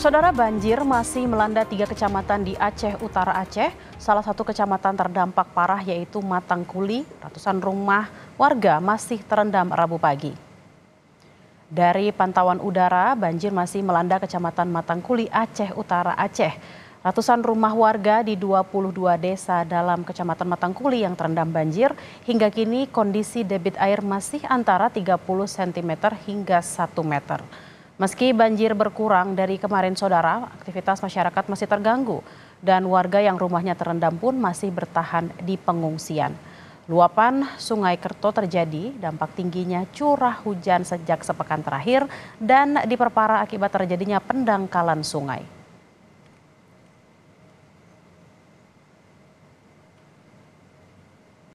Saudara banjir masih melanda tiga kecamatan di Aceh Utara Aceh. Salah satu kecamatan terdampak parah yaitu Matangkuli. Ratusan rumah warga masih terendam Rabu pagi. Dari pantauan udara, banjir masih melanda kecamatan Matangkuli Aceh Utara Aceh. Ratusan rumah warga di 22 desa dalam Kecamatan Matangkuli yang terendam banjir, hingga kini kondisi debit air masih antara 30 cm hingga 1 meter. Meski banjir berkurang dari kemarin saudara, aktivitas masyarakat masih terganggu dan warga yang rumahnya terendam pun masih bertahan di pengungsian. Luapan Sungai Kerto terjadi, dampak tingginya curah hujan sejak sepekan terakhir dan diperparah akibat terjadinya pendangkalan sungai.